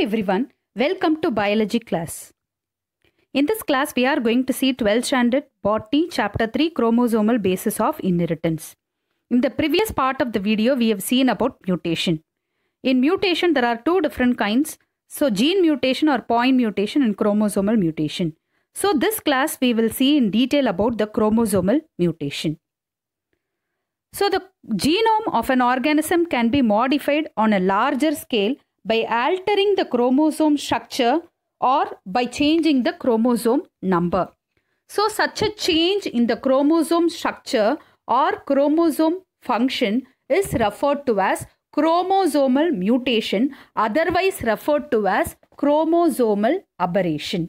everyone, welcome to biology class. In this class we are going to see 12th standard botany chapter 3 chromosomal basis of inheritance. In the previous part of the video we have seen about mutation. In mutation there are two different kinds so gene mutation or point mutation and chromosomal mutation. So this class we will see in detail about the chromosomal mutation. So the genome of an organism can be modified on a larger scale by altering the chromosome structure or by changing the chromosome number. So, such a change in the chromosome structure or chromosome function is referred to as chromosomal mutation, otherwise referred to as chromosomal aberration.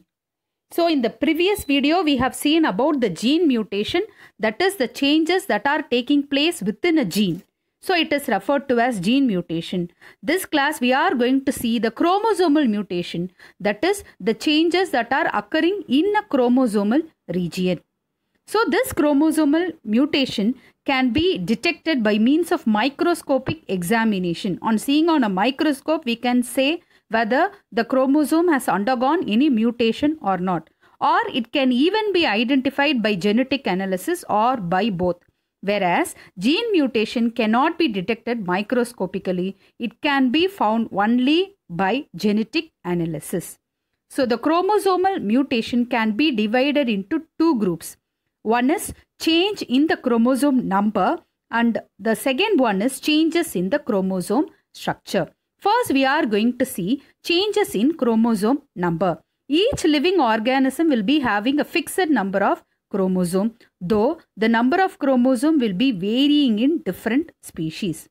So, in the previous video, we have seen about the gene mutation, that is the changes that are taking place within a gene. So it is referred to as gene mutation. This class we are going to see the chromosomal mutation that is the changes that are occurring in a chromosomal region. So this chromosomal mutation can be detected by means of microscopic examination. On seeing on a microscope we can say whether the chromosome has undergone any mutation or not or it can even be identified by genetic analysis or by both whereas gene mutation cannot be detected microscopically. It can be found only by genetic analysis. So the chromosomal mutation can be divided into two groups. One is change in the chromosome number and the second one is changes in the chromosome structure. First we are going to see changes in chromosome number. Each living organism will be having a fixed number of chromosome, though the number of chromosome will be varying in different species.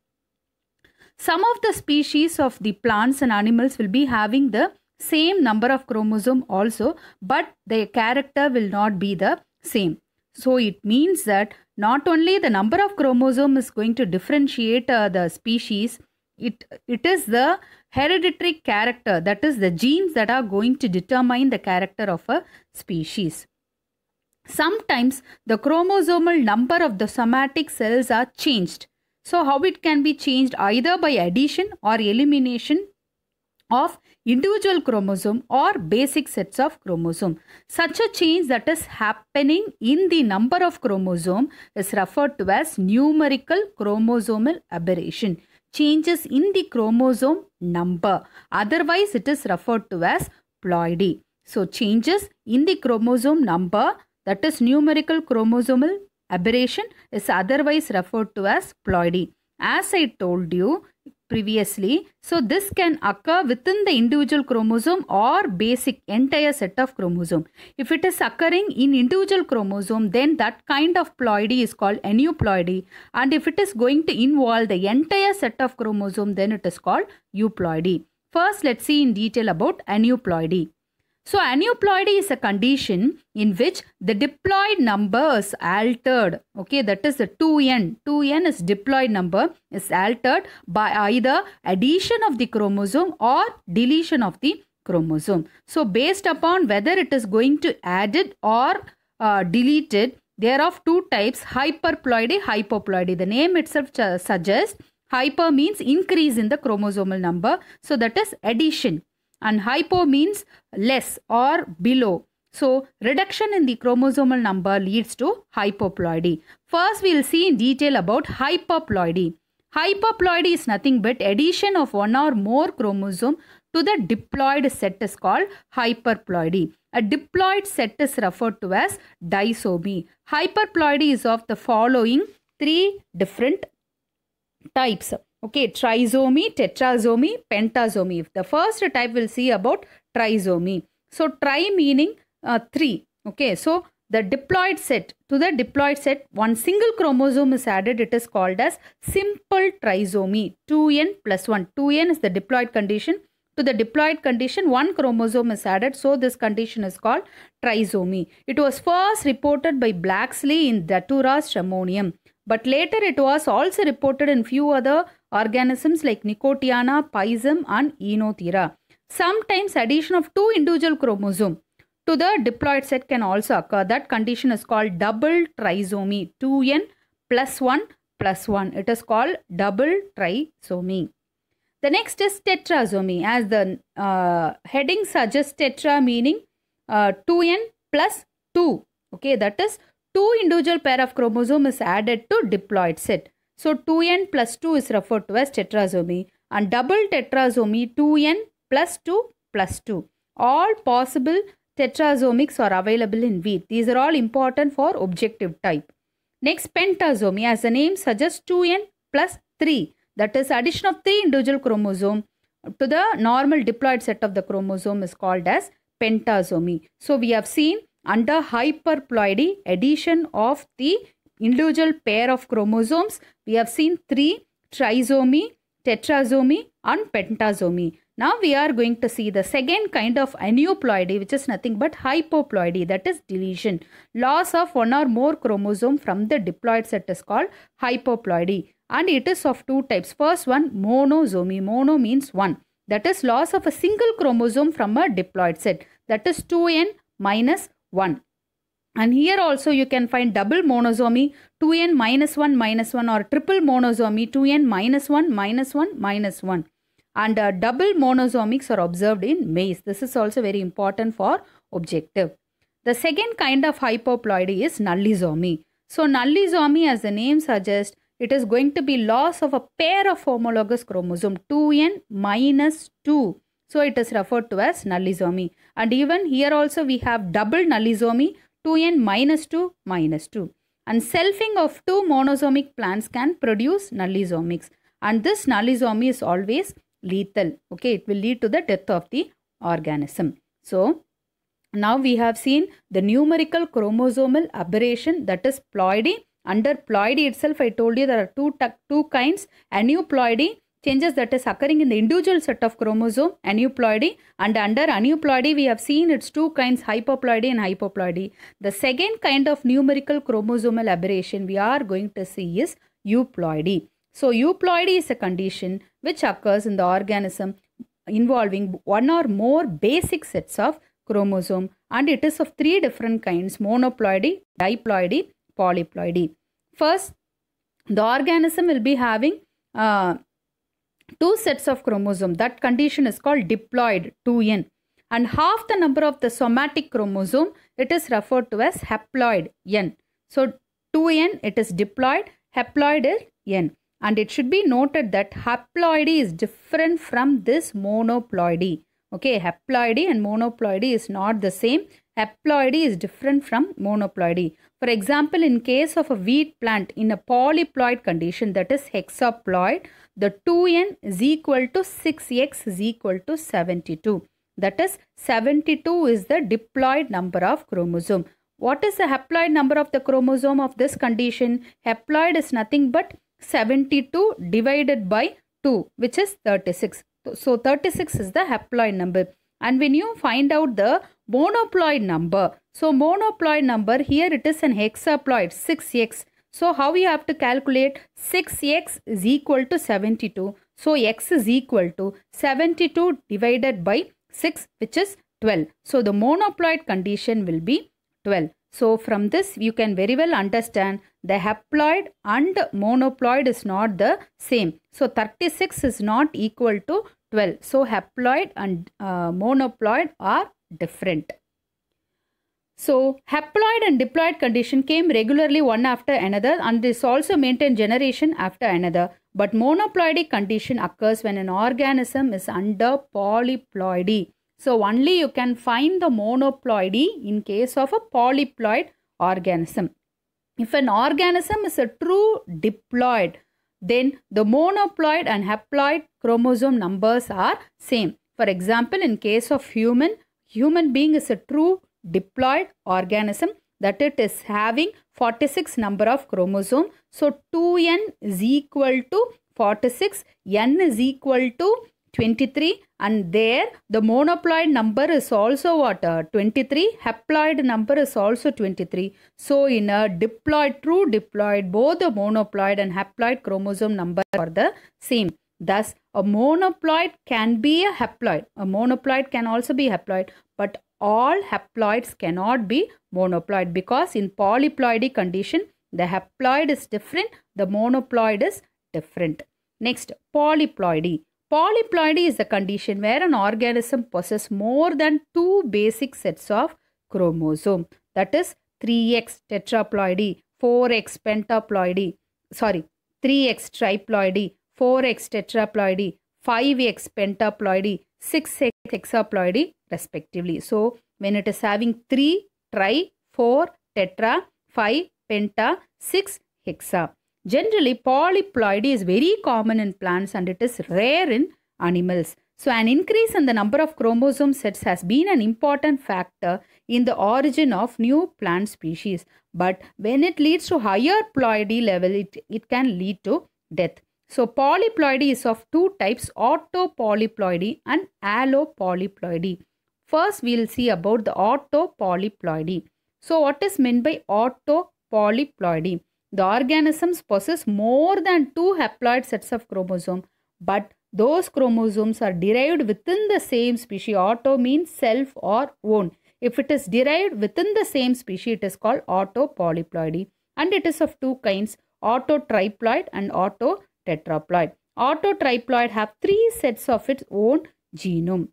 Some of the species of the plants and animals will be having the same number of chromosome also, but their character will not be the same. So it means that not only the number of chromosome is going to differentiate uh, the species, it, it is the hereditary character, that is the genes that are going to determine the character of a species. Sometimes the chromosomal number of the somatic cells are changed. So how it can be changed either by addition or elimination of individual chromosome or basic sets of chromosome. Such a change that is happening in the number of chromosome is referred to as numerical chromosomal aberration. Changes in the chromosome number. Otherwise, it is referred to as ploidy. So, changes in the chromosome number that is numerical chromosomal aberration is otherwise referred to as ploidy. As I told you previously, so this can occur within the individual chromosome or basic entire set of chromosome. If it is occurring in individual chromosome, then that kind of ploidy is called aneuploidy. And if it is going to involve the entire set of chromosome, then it is called euploidy. First, let's see in detail about aneuploidy. So aneuploidy is a condition in which the diploid number is altered. Okay, that is the 2n. 2n is diploid number is altered by either addition of the chromosome or deletion of the chromosome. So based upon whether it is going to added or uh, deleted, there are two types hyperploidy, hypoploidy. The name itself suggests hyper means increase in the chromosomal number. So that is addition and hypo means less or below. So, reduction in the chromosomal number leads to hypoploidy. First, we will see in detail about hyperploidy. Hyperploidy is nothing but addition of one or more chromosome to the diploid set is called hyperploidy. A diploid set is referred to as disomy. Hyperploidy is of the following three different types. Okay, trisomy, tetrasomy, pentasomy. The first type we'll see about trisomy. So, tri meaning uh, 3. Okay, so the diploid set, to the diploid set, one single chromosome is added. It is called as simple trisomy. 2n plus 1. 2n is the diploid condition. To the diploid condition, one chromosome is added. So, this condition is called trisomy. It was first reported by blaxley in Datura stramonium. But later it was also reported in few other organisms like Nicotiana, Pisum and Enothera. Sometimes addition of two individual chromosome to the diploid set can also occur. That condition is called double trisomy 2n plus 1 plus 1. It is called double trisomy. The next is tetrasomy as the uh, heading suggests tetra meaning uh, 2n plus 2. Okay, that is two individual pair of chromosome is added to diploid set. So 2n plus 2 is referred to as tetrasomy and double tetrasomy 2n plus 2 plus 2. All possible tetrasomics are available in wheat. These are all important for objective type. Next pentasomy as the name suggests 2n plus 3 that is addition of 3 individual chromosome to the normal diploid set of the chromosome is called as pentasomy. So we have seen under hyperploidy addition of the individual pair of chromosomes, we have seen three trisomy, tetrasomy and pentasomy. Now we are going to see the second kind of aneuploidy which is nothing but hypoploidy that is deletion. Loss of one or more chromosome from the diploid set is called hypoploidy and it is of two types. First one monosomy. Mono means one. That is loss of a single chromosome from a diploid set. That is 2n minus 1. And here also you can find double monosomy 2n minus 1 minus 1 or triple monosomy 2n minus 1 minus 1 minus 1. And uh, double monosomics are observed in maize. This is also very important for objective. The second kind of hypoploidy is nullisomy. So nullisomy as the name suggests, it is going to be loss of a pair of homologous chromosome 2n minus 2. So it is referred to as nullisomy. And even here also we have double nullisomy 2n minus 2 minus 2. And selfing of two monosomic plants can produce nullisomics. And this nullisomy is always lethal. Okay, it will lead to the death of the organism. So, now we have seen the numerical chromosomal aberration that is ploidy. Under ploidy itself, I told you there are two, two kinds, aneuploidy changes that is occurring in the individual set of chromosome aneuploidy and under aneuploidy we have seen its two kinds hypoploidy and hypoploidy. The second kind of numerical chromosomal aberration we are going to see is euploidy. So euploidy is a condition which occurs in the organism involving one or more basic sets of chromosome and it is of three different kinds monoploidy, diploidy, polyploidy. First the organism will be having uh, two sets of chromosome that condition is called diploid 2n and half the number of the somatic chromosome it is referred to as haploid n so 2n it is diploid haploid is n and it should be noted that haploidy is different from this monoploidy okay haploidy and monoploidy is not the same haploidy is different from monoploidy. For example, in case of a wheat plant in a polyploid condition that is hexaploid, the 2n is equal to 6x is equal to 72. That is 72 is the diploid number of chromosome. What is the haploid number of the chromosome of this condition? Haploid is nothing but 72 divided by 2 which is 36. So 36 is the haploid number. And when you find out the monoploid number. So monoploid number here it is an hexaploid 6x. So how we have to calculate 6x is equal to 72. So x is equal to 72 divided by 6 which is 12. So the monoploid condition will be 12. So from this you can very well understand the haploid and monoploid is not the same. So 36 is not equal to 12. So haploid and uh, monoploid are different. So haploid and diploid condition came regularly one after another and this also maintained generation after another. But monoploidy condition occurs when an organism is under polyploidy. So only you can find the monoploidy in case of a polyploid organism. If an organism is a true diploid, then the monoploid and haploid chromosome numbers are same. For example, in case of human, Human being is a true diploid organism that it is having 46 number of chromosome. So 2n is equal to 46, n is equal to 23 and there the monoploid number is also what uh, 23 haploid number is also 23 so in a diploid true diploid both the monoploid and haploid chromosome number are the same Thus, a monoploid can be a haploid. A monoploid can also be haploid, but all haploids cannot be monoploid because in polyploidy condition, the haploid is different, the monoploid is different. Next, polyploidy. Polyploidy is the condition where an organism possesses more than two basic sets of chromosome. That is 3x tetraploidy, 4x pentaploidy, sorry, 3x triploidy, 4x tetraploidy, 5x pentaploidy, 6x hexaploidy respectively. So, when it is having 3, tri, 4, tetra, 5, penta, 6, hexa. Generally, polyploidy is very common in plants and it is rare in animals. So, an increase in the number of chromosome sets has been an important factor in the origin of new plant species. But when it leads to higher ploidy level, it, it can lead to death. So polyploidy is of two types autopolyploidy and allopolyploidy. First we will see about the autopolyploidy. So what is meant by autopolyploidy? The organisms possess more than two haploid sets of chromosome but those chromosomes are derived within the same species. Auto means self or own. If it is derived within the same species it is called autopolyploidy and it is of two kinds autotriploid and auto tetraploid. Autotriploid have three sets of its own genome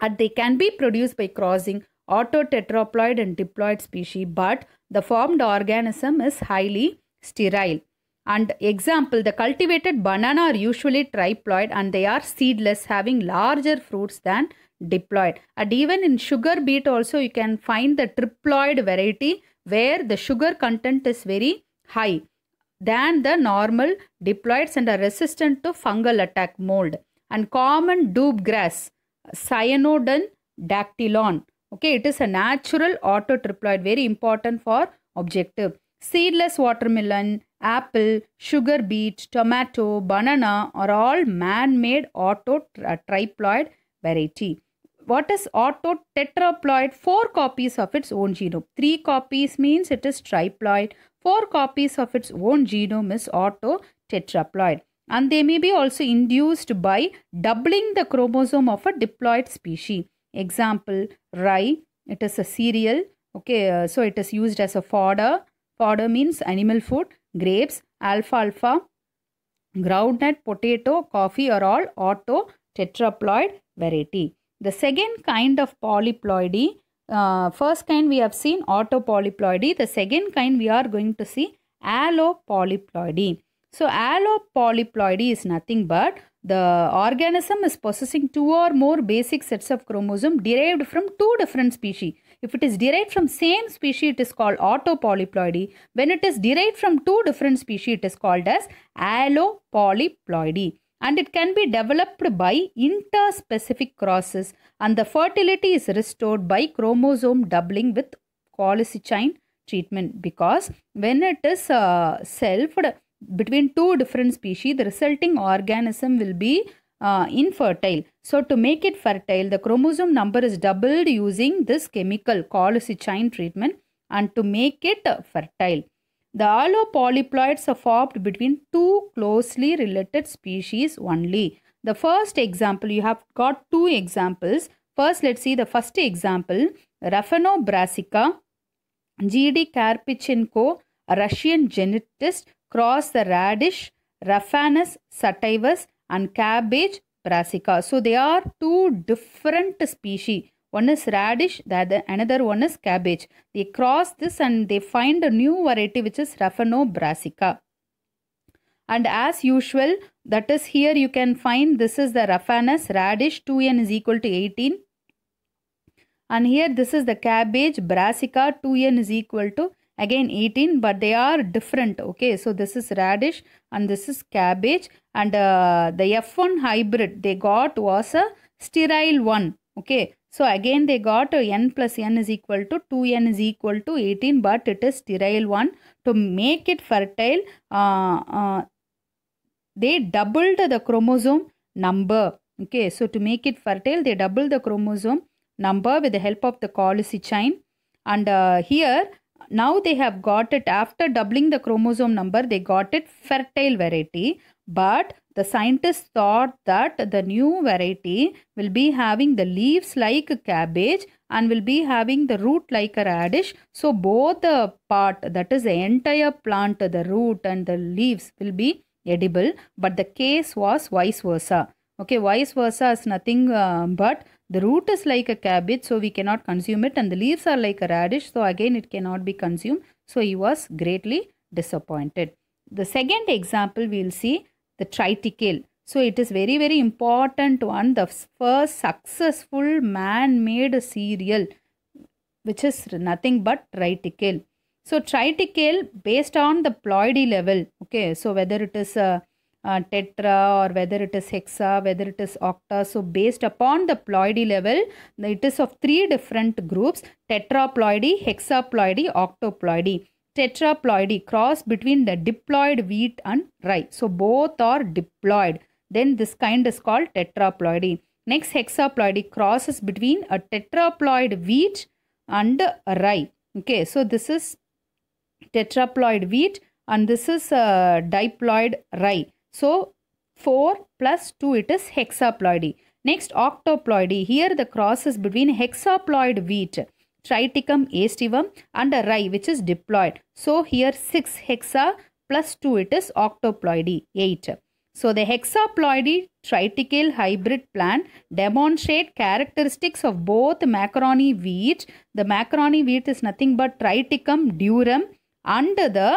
and they can be produced by crossing autotetraploid and diploid species but the formed organism is highly sterile. And example, the cultivated banana are usually triploid and they are seedless having larger fruits than diploid. And even in sugar beet also you can find the triploid variety where the sugar content is very high than the normal diploids and are resistant to fungal attack mold. And common doob grass, cyanodon dactylon. Okay, it is a natural autotriploid, very important for objective. Seedless watermelon, apple, sugar beet, tomato, banana are all man-made autotriploid variety. What is autotetraploid? Four copies of its own genome. Three copies means it is triploid. Four copies of its own genome is auto tetraploid, and they may be also induced by doubling the chromosome of a diploid species. Example, rye, it is a cereal, okay, uh, so it is used as a fodder. Fodder means animal food, grapes, alfalfa, groundnut, potato, coffee are all auto tetraploid variety. The second kind of polyploidy uh, first kind we have seen autopolyploidy. The second kind we are going to see allopolyploidy. So allopolyploidy is nothing but the organism is possessing two or more basic sets of chromosome derived from two different species. If it is derived from same species, it is called autopolyploidy. When it is derived from two different species, it is called as allopolyploidy and it can be developed by interspecific crosses and the fertility is restored by chromosome doubling with cholecystine treatment because when it is uh, selfed between two different species the resulting organism will be uh, infertile. So to make it fertile the chromosome number is doubled using this chemical cholecystine treatment and to make it uh, fertile. The allopolyploids are formed between two closely related species only. The first example, you have got two examples. First, let's see the first example. Raphenobrassica, G.D. Karpichenko, a Russian geneticist, crossed the radish Raphanus sativus and cabbage brassica. So, they are two different species. One is radish, the other, another one is cabbage. They cross this and they find a new variety which is Raffano brassica. And as usual, that is here you can find this is the Raffanus radish 2n is equal to 18. And here this is the cabbage brassica 2n is equal to again 18 but they are different okay so this is radish and this is cabbage and uh, the f1 hybrid they got was a sterile one okay so again they got n plus n is equal to 2n is equal to 18 but it is sterile one. To make it fertile, uh, uh, they doubled the chromosome number. Okay, so to make it fertile, they doubled the chromosome number with the help of the collicine. And uh, here, now they have got it after doubling the chromosome number, they got it fertile variety. But the scientists thought that the new variety will be having the leaves like cabbage and will be having the root like a radish. So both the part that is the entire plant, the root and the leaves will be edible. But the case was vice versa. Okay, vice versa is nothing uh, but the root is like a cabbage so we cannot consume it and the leaves are like a radish so again it cannot be consumed. So he was greatly disappointed. The second example we will see the triticale. So it is very very important one the first successful man-made cereal which is nothing but triticale. So triticale based on the ploidy level okay so whether it is a, uh, a uh, tetra or whether it is hexa whether it is octa so based upon the ploidy level it is of three different groups tetraploidy hexaploidy octoploidy tetraploidy, cross between the diploid wheat and rye. So both are diploid. Then this kind is called tetraploidy. Next hexaploidy crosses between a tetraploid wheat and rye. Okay, so this is tetraploid wheat and this is a uh, diploid rye. So 4 plus 2 it is hexaploidy. Next octoploidy. Here the cross is between hexaploid wheat triticum aestivum and a rye which is diploid. So here 6 hexa plus 2 it is octoploidy 8. So the hexaploidy triticale hybrid plant demonstrate characteristics of both macaroni wheat. The macaroni wheat is nothing but triticum durum and the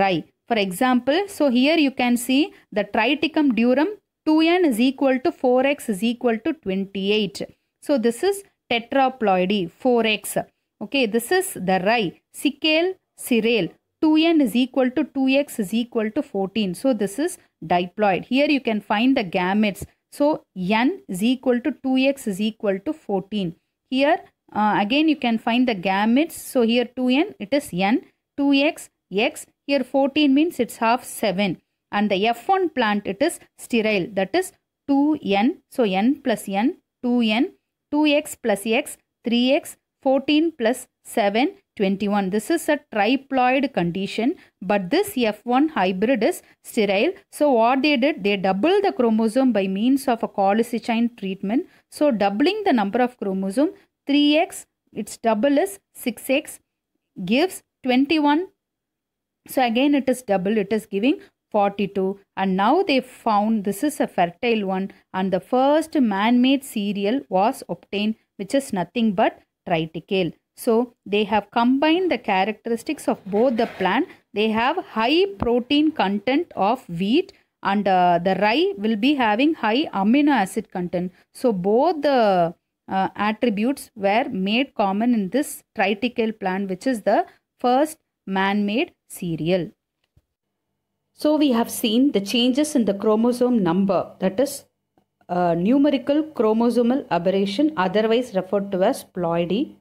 rye. For example, so here you can see the triticum durum 2n is equal to 4x is equal to 28. So this is tetraploidy 4x. Okay, this is the rye. Sickle, cereal. 2n is equal to 2x is equal to 14. So this is diploid. Here you can find the gametes. So n is equal to 2x is equal to 14. Here uh, again you can find the gametes. So here 2n it is n. 2x x. Here 14 means it's half 7. And the F1 plant it is sterile. That is 2n. So n plus n 2n 2x plus x 3x 14 plus 7, 21. This is a triploid condition, but this F1 hybrid is sterile. So what they did, they doubled the chromosome by means of a cholecystine treatment. So doubling the number of chromosome, 3x, its double is 6x, gives 21. So again it is double, it is giving 42 and now they found this is a fertile one and the first man-made cereal was obtained which is nothing but triticale. So they have combined the characteristics of both the plant. They have high protein content of wheat and uh, the rye will be having high amino acid content. So both the uh, attributes were made common in this triticale plant which is the first man-made cereal. So we have seen the changes in the chromosome number that is uh, numerical chromosomal aberration otherwise referred to as ploidy.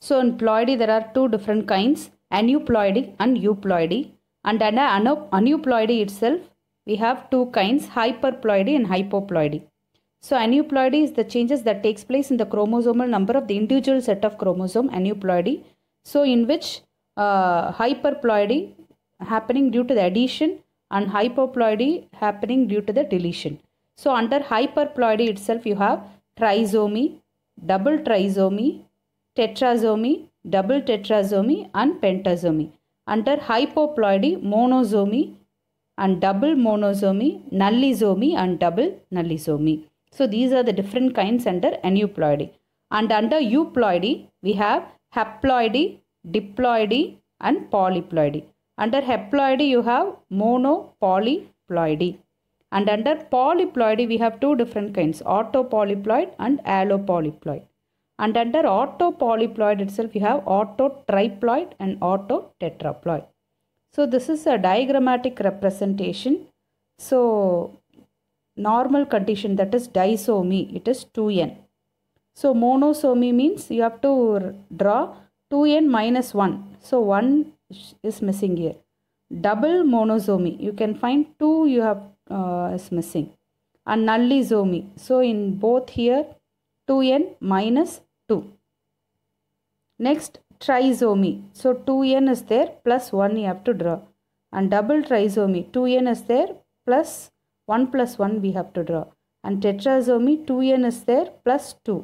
So in ploidy there are two different kinds aneuploidy and euploidy and under aneuploidy itself we have two kinds hyperploidy and hypoploidy. So aneuploidy is the changes that takes place in the chromosomal number of the individual set of chromosome aneuploidy. So in which uh, hyperploidy happening due to the addition and hypoploidy happening due to the deletion. So under hyperploidy itself you have trisomy, double trisomy, tetrasomy, double tetrasomy and pentasomy. Under hypoploidy, monosomy and double monosomy, nullisomy and double nullisomy. So these are the different kinds under aneuploidy. And under euploidy, we have haploidy, diploidy and polyploidy. Under haploidy, you have mono, polyploidy. And under polyploidy, we have two different kinds, autopolyploid and allopolyploid. And under autopolyploid itself, you have autotriploid and autotetraploid. So this is a diagrammatic representation. So normal condition that is disomy, it is 2n. So monosomy means you have to draw 2n minus 1. So 1 is missing here. Double monosomy, you can find 2, you have uh, is missing and nullizomy. So in both here 2n minus 2. Next trisomy. So 2n is there plus 1 you have to draw. And double trisomy 2n is there plus 1 plus 1 we have to draw. And tetrasomy 2n is there plus 2.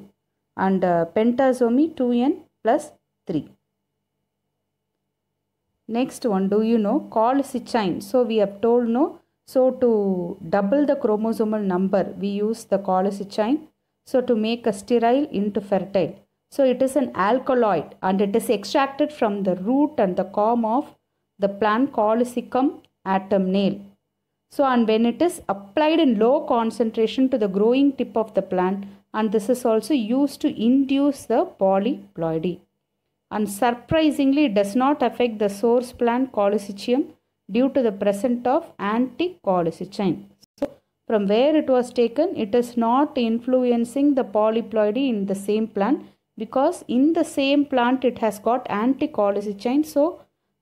And uh, pentasomy 2n plus 3. Next one do you know Called colchicine. So we have told no so to double the chromosomal number, we use the cholecystine. So to make a sterile into fertile. So it is an alkaloid and it is extracted from the root and the comb of the plant colecicum atom nail. So and when it is applied in low concentration to the growing tip of the plant and this is also used to induce the polyploidy. And surprisingly it does not affect the source plant colecicium due to the presence of anticolecitogen. So, from where it was taken, it is not influencing the polyploidy in the same plant because in the same plant it has got anticolecitogen. So,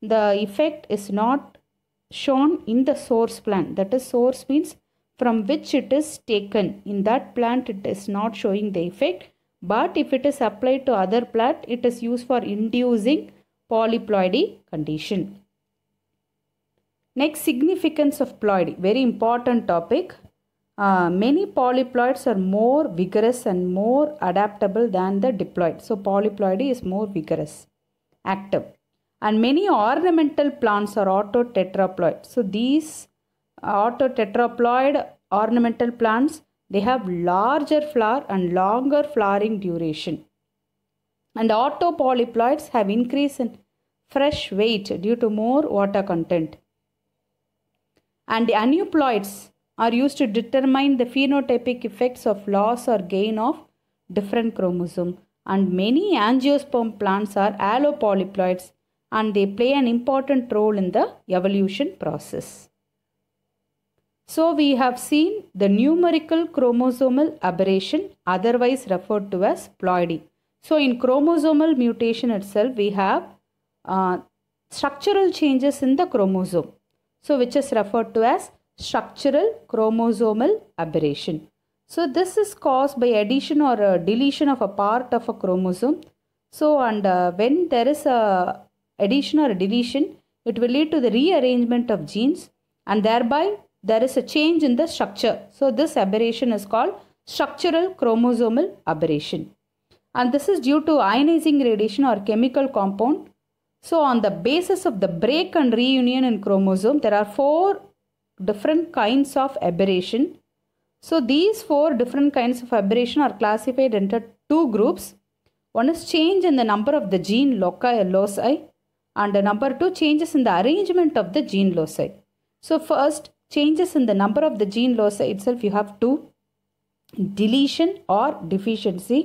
the effect is not shown in the source plant. That is source means from which it is taken. In that plant it is not showing the effect. But if it is applied to other plant, it is used for inducing polyploidy condition. Next, significance of ploidy, very important topic. Uh, many polyploids are more vigorous and more adaptable than the diploid. So, polyploidy is more vigorous, active. And many ornamental plants are autotetraploid. So, these autotetraploid ornamental plants, they have larger flower and longer flowering duration. And autopolyploids have increase in fresh weight due to more water content and the aneuploids are used to determine the phenotypic effects of loss or gain of different chromosome and many angiosperm plants are allopolyploids and they play an important role in the evolution process. So we have seen the numerical chromosomal aberration otherwise referred to as ploidy. So in chromosomal mutation itself we have uh, structural changes in the chromosome so which is referred to as structural chromosomal aberration. So this is caused by addition or uh, deletion of a part of a chromosome. So and uh, when there is a addition or deletion, it will lead to the rearrangement of genes and thereby there is a change in the structure. So this aberration is called structural chromosomal aberration. And this is due to ionizing radiation or chemical compound so on the basis of the break and reunion in chromosome, there are four different kinds of aberration. So these four different kinds of aberration are classified into two groups. One is change in the number of the gene loci, loci and number two changes in the arrangement of the gene loci. So first changes in the number of the gene loci itself you have two deletion or deficiency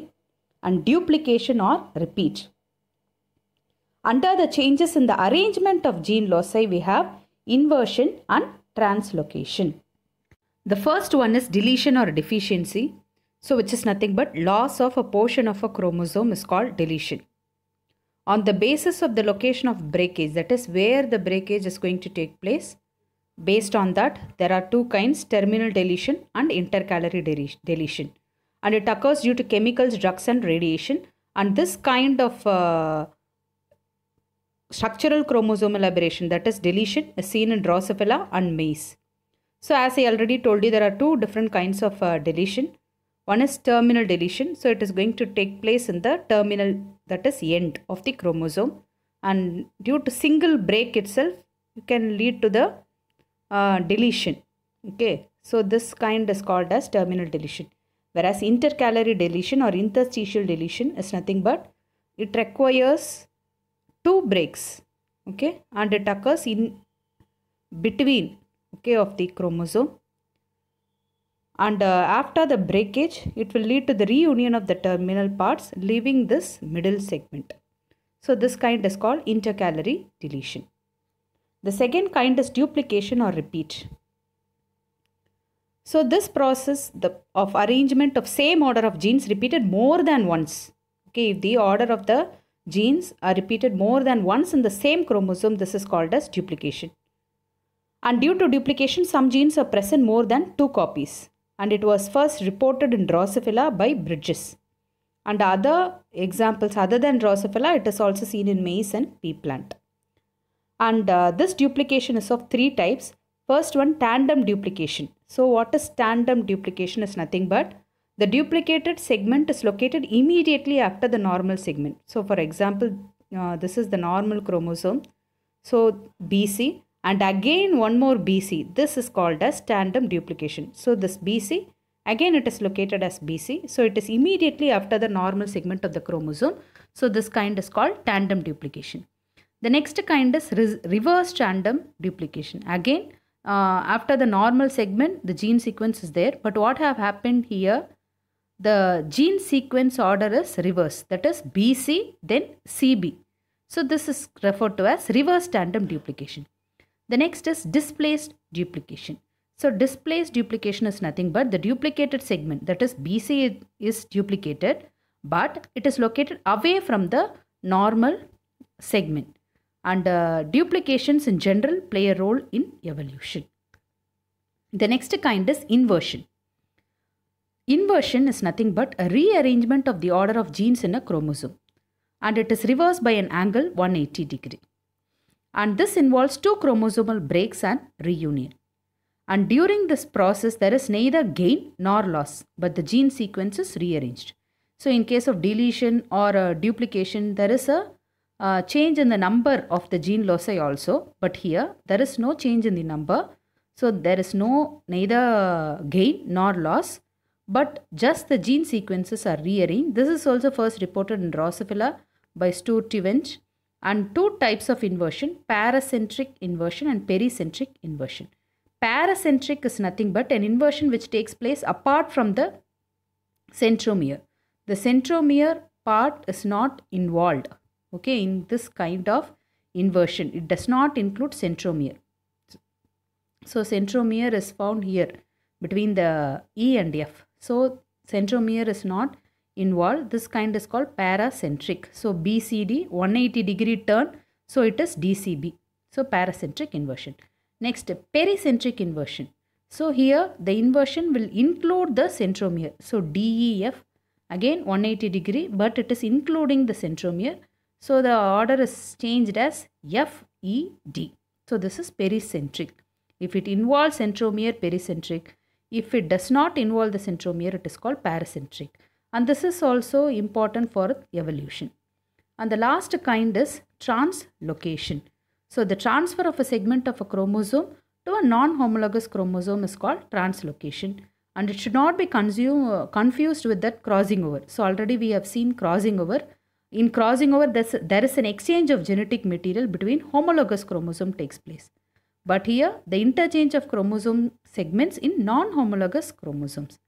and duplication or repeat. Under the changes in the arrangement of gene loci, we have inversion and translocation. The first one is deletion or deficiency. So which is nothing but loss of a portion of a chromosome is called deletion. On the basis of the location of breakage, that is where the breakage is going to take place, based on that there are two kinds terminal deletion and intercalary deletion and it occurs due to chemicals drugs and radiation and this kind of uh, structural chromosome aberration that is deletion is seen in Drosophila and maize. So as I already told you there are two different kinds of uh, deletion. One is terminal deletion so it is going to take place in the terminal that is end of the chromosome and due to single break itself you can lead to the uh, deletion. Okay so this kind is called as terminal deletion whereas intercalary deletion or interstitial deletion is nothing but it requires two breaks okay and it occurs in between okay of the chromosome and uh, after the breakage it will lead to the reunion of the terminal parts leaving this middle segment so this kind is called intercalary deletion the second kind is duplication or repeat so this process the, of arrangement of same order of genes repeated more than once okay if the order of the genes are repeated more than once in the same chromosome, this is called as duplication. And due to duplication, some genes are present more than two copies. And it was first reported in Drosophila by Bridges. And other examples other than Drosophila, it is also seen in maize and pea plant. And uh, this duplication is of three types. First one, tandem duplication. So what is tandem duplication is nothing but the duplicated segment is located immediately after the normal segment. So for example, uh, this is the normal chromosome. So BC and again one more BC. This is called as tandem duplication. So this BC, again it is located as BC. So it is immediately after the normal segment of the chromosome. So this kind is called tandem duplication. The next kind is reverse tandem duplication. Again, uh, after the normal segment, the gene sequence is there. But what have happened here? the gene sequence order is reverse, that is BC then CB. So this is referred to as reverse tandem duplication. The next is displaced duplication. So displaced duplication is nothing but the duplicated segment that is BC is duplicated but it is located away from the normal segment and uh, duplications in general play a role in evolution. The next kind is inversion. Inversion is nothing but a rearrangement of the order of genes in a chromosome and it is reversed by an angle 180 degree. And this involves two chromosomal breaks and reunion. And during this process, there is neither gain nor loss, but the gene sequence is rearranged. So, in case of deletion or uh, duplication, there is a uh, change in the number of the gene loci also, but here there is no change in the number. So, there is no neither gain nor loss, but just the gene sequences are rearranged. This is also first reported in Drosophila by Stuart Sturtevant and two types of inversion, paracentric inversion and pericentric inversion. Paracentric is nothing but an inversion which takes place apart from the centromere. The centromere part is not involved okay in this kind of inversion. It does not include centromere. So centromere is found here between the E and F. So centromere is not involved. This kind is called paracentric. So BCD 180 degree turn. So it is DCB. So paracentric inversion. Next pericentric inversion. So here the inversion will include the centromere. So DEF again 180 degree but it is including the centromere. So the order is changed as FED. So this is pericentric. If it involves centromere, pericentric. If it does not involve the centromere, it is called paracentric. And this is also important for evolution. And the last kind is translocation. So the transfer of a segment of a chromosome to a non-homologous chromosome is called translocation. And it should not be consume, uh, confused with that crossing over. So already we have seen crossing over. In crossing over, there is an exchange of genetic material between homologous chromosome takes place. But here the interchange of chromosome segments in non-homologous chromosomes.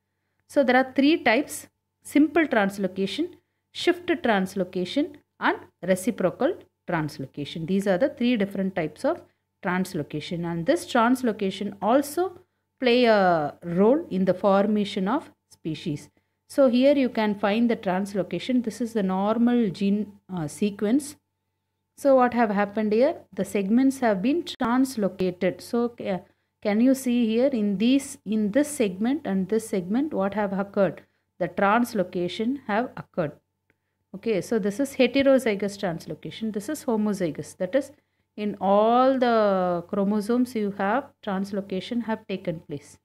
So there are three types simple translocation, shift translocation and reciprocal translocation. These are the three different types of translocation and this translocation also play a role in the formation of species. So here you can find the translocation. This is the normal gene uh, sequence so what have happened here? The segments have been translocated. So can you see here in these in this segment and this segment what have occurred? The translocation have occurred. Okay, so this is heterozygous translocation. This is homozygous. That is in all the chromosomes you have translocation have taken place.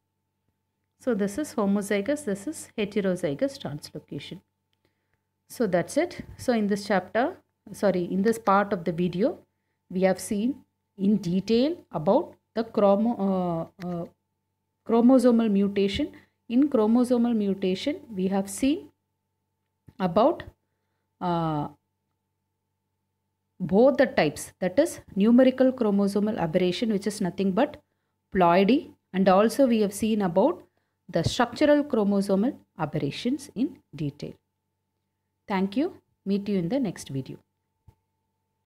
So this is homozygous, this is heterozygous translocation. So that's it. So in this chapter sorry in this part of the video we have seen in detail about the chromo, uh, uh, chromosomal mutation in chromosomal mutation we have seen about uh, both the types that is numerical chromosomal aberration which is nothing but ploidy and also we have seen about the structural chromosomal aberrations in detail. Thank you. Meet you in the next video.